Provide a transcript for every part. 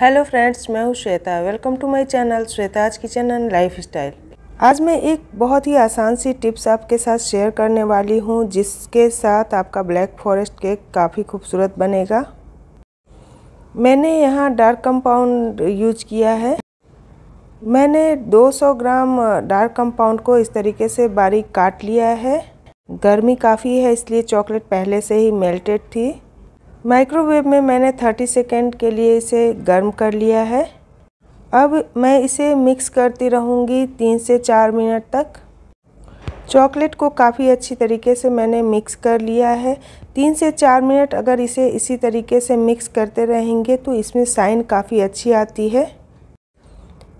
hello friends मैं हूँ Shweta welcome to my channel Shweta's kitchen and lifestyle आज मैं एक बहुत ही आसान सी टिप्स आपके साथ शेयर करने वाली हूँ जिसके साथ आपका ब्लैक फॉरेस्ट केक काफ़ी खूबसूरत बनेगा मैंने यहाँ डार्क कंपाउंड यूज किया है मैंने 200 ग्राम डार्क कंपाउंड को इस तरीके से बारीक काट लिया है गर्मी काफ़ी है इसलिए चॉकलेट पहले से ही मेल्टेड थी माइक्रोवेव में मैंने 30 सेकेंड के लिए इसे गर्म कर लिया है अब मैं इसे मिक्स करती रहूँगी तीन से चार मिनट तक चॉकलेट को काफ़ी अच्छी तरीके से मैंने मिक्स कर लिया है तीन से चार मिनट अगर इसे इसी तरीके से मिक्स करते रहेंगे तो इसमें साइन काफ़ी अच्छी आती है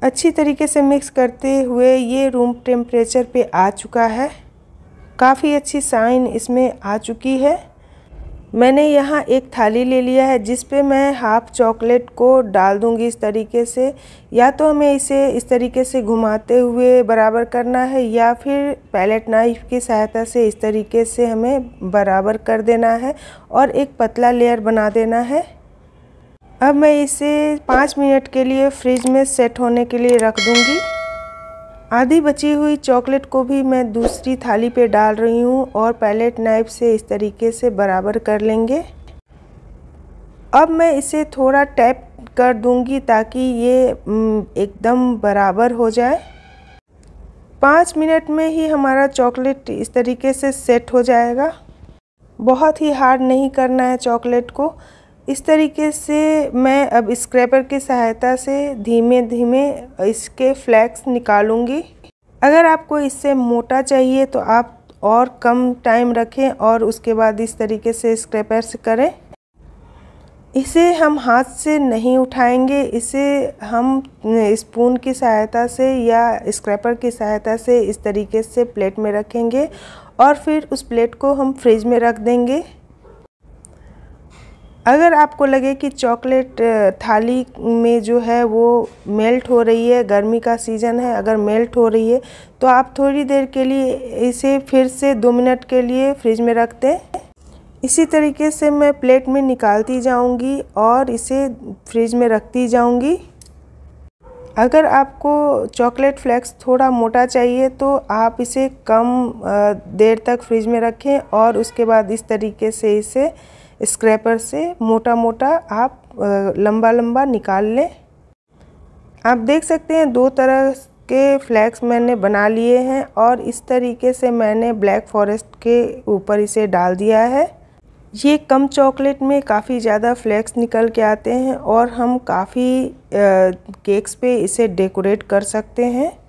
अच्छी तरीके से मिक्स करते हुए ये रूम टेम्परेचर पे आ चुका है काफ़ी अच्छी साइन इसमें आ चुकी है मैंने यहाँ एक थाली ले लिया है जिस पे मैं हाफ़ चॉकलेट को डाल दूँगी इस तरीके से या तो हमें इसे इस तरीके से घुमाते हुए बराबर करना है या फिर पैलेट नाइफ की सहायता से इस तरीके से हमें बराबर कर देना है और एक पतला लेयर बना देना है अब मैं इसे पाँच मिनट के लिए फ्रिज में सेट होने के लिए रख दूँगी आधी बची हुई चॉकलेट को भी मैं दूसरी थाली पे डाल रही हूँ और पैलेट नाइफ से इस तरीके से बराबर कर लेंगे अब मैं इसे थोड़ा टैप कर दूंगी ताकि ये एकदम बराबर हो जाए पाँच मिनट में ही हमारा चॉकलेट इस तरीके से सेट हो जाएगा बहुत ही हार्ड नहीं करना है चॉकलेट को इस तरीके से मैं अब स्क्रैपर की सहायता से धीमे धीमे इसके फ्लैक्स निकालूंगी अगर आपको इससे मोटा चाहिए तो आप और कम टाइम रखें और उसके बाद इस तरीके से स्क्रैपर से करें इसे हम हाथ से नहीं उठाएंगे इसे हम स्पून की सहायता से या स्क्रैपर की सहायता से इस तरीके से प्लेट में रखेंगे और फिर उस प्लेट को हम फ्रिज में रख देंगे अगर आपको लगे कि चॉकलेट थाली में जो है वो मेल्ट हो रही है गर्मी का सीज़न है अगर मेल्ट हो रही है तो आप थोड़ी देर के लिए इसे फिर से दो मिनट के लिए फ्रिज में रख दें इसी तरीके से मैं प्लेट में निकालती जाऊंगी और इसे फ्रिज में रखती जाऊंगी अगर आपको चॉकलेट फ्लेक्स थोड़ा मोटा चाहिए तो आप इसे कम देर तक फ्रिज में रखें और उसके बाद इस तरीके से इसे स्क्रैपर से मोटा मोटा आप लंबा लंबा निकाल लें आप देख सकते हैं दो तरह के फ्लैक्स मैंने बना लिए हैं और इस तरीके से मैंने ब्लैक फॉरेस्ट के ऊपर इसे डाल दिया है ये कम चॉकलेट में काफ़ी ज़्यादा फ्लैक्स निकल के आते हैं और हम काफ़ी केक्स पे इसे डेकोरेट कर सकते हैं